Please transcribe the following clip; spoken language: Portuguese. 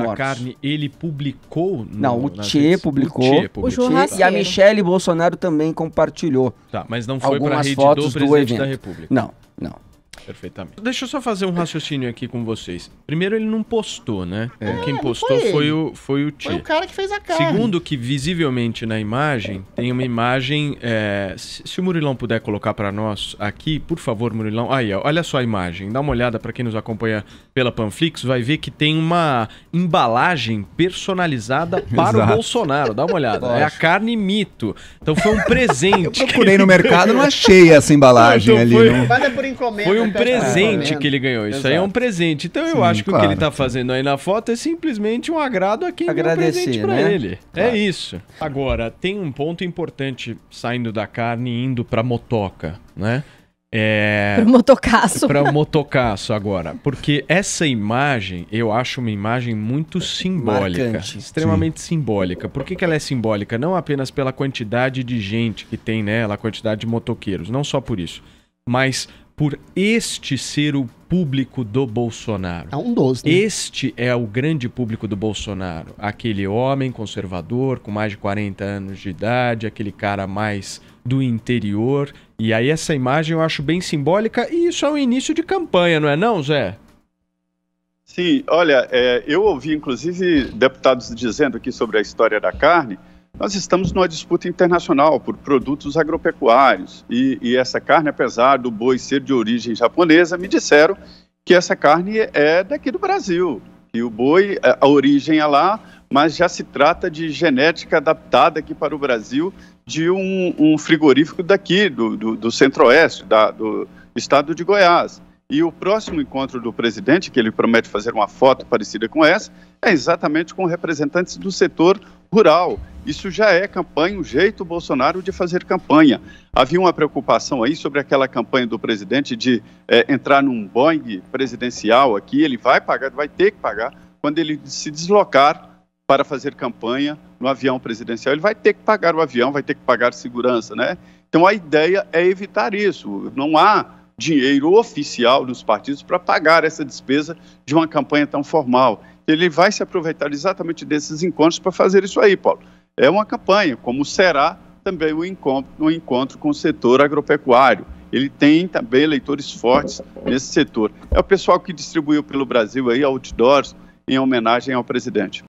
da carne, ele publicou. No, não, o Tchê publicou, o Tchê publicou. O e a Michelle Bolsonaro também compartilhou. Tá, mas não foi para a rede do presidente do da República. Não, não. Perfeitamente. Deixa eu só fazer um raciocínio aqui com vocês. Primeiro, ele não postou, né? É. Quem é, postou foi, foi, o foi o Foi o cara que fez a carne. Segundo, que visivelmente na imagem, tem uma imagem... É, se o Murilão puder colocar para nós aqui, por favor, Murilão. Aí, olha só a imagem. Dá uma olhada para quem nos acompanha pela Panflix, vai ver que tem uma embalagem personalizada para Exato. o Bolsonaro. Dá uma olhada. é a carne mito. Então foi um presente. eu procurei no mercado, não achei essa embalagem então, ali. Foi... Não... Mas é por encomenda. Foi um Tá presente que ele ganhou. Exato. Isso aí é um presente. Então eu Sim, acho que claro. o que ele tá fazendo aí na foto é simplesmente um agrado a quem Agradecer, deu presente pra né? ele. É claro. É isso. Agora, tem um ponto importante saindo da carne e indo pra motoca, né? É... Para o motocaço. Para o motocaço agora. Porque essa imagem, eu acho uma imagem muito simbólica. Marcante, extremamente sim. simbólica. Por que, que, ela é simbólica? Não apenas pela quantidade de gente que tem nela, a quantidade de motoqueiros, não só por isso. Mas por este ser o público do Bolsonaro. É um 12. né? Este é o grande público do Bolsonaro. Aquele homem conservador, com mais de 40 anos de idade, aquele cara mais do interior. E aí essa imagem eu acho bem simbólica e isso é um início de campanha, não é não, Zé? Sim, olha, é, eu ouvi inclusive deputados dizendo aqui sobre a história da carne nós estamos numa disputa internacional por produtos agropecuários e, e essa carne, apesar do boi ser de origem japonesa, me disseram que essa carne é daqui do Brasil, e o boi, a origem é lá, mas já se trata de genética adaptada aqui para o Brasil de um, um frigorífico daqui, do, do, do centro-oeste, do estado de Goiás. E o próximo encontro do presidente, que ele promete fazer uma foto parecida com essa, é exatamente com representantes do setor rural. Isso já é campanha, um jeito Bolsonaro de fazer campanha. Havia uma preocupação aí sobre aquela campanha do presidente de é, entrar num Boeing presidencial aqui, ele vai pagar, vai ter que pagar, quando ele se deslocar para fazer campanha no avião presidencial. Ele vai ter que pagar o avião, vai ter que pagar segurança, né? Então a ideia é evitar isso. Não há dinheiro oficial dos partidos para pagar essa despesa de uma campanha tão formal. Ele vai se aproveitar exatamente desses encontros para fazer isso aí, Paulo. É uma campanha, como será também o encontro, encontro com o setor agropecuário. Ele tem também eleitores fortes nesse setor. É o pessoal que distribuiu pelo Brasil aí outdoors em homenagem ao presidente.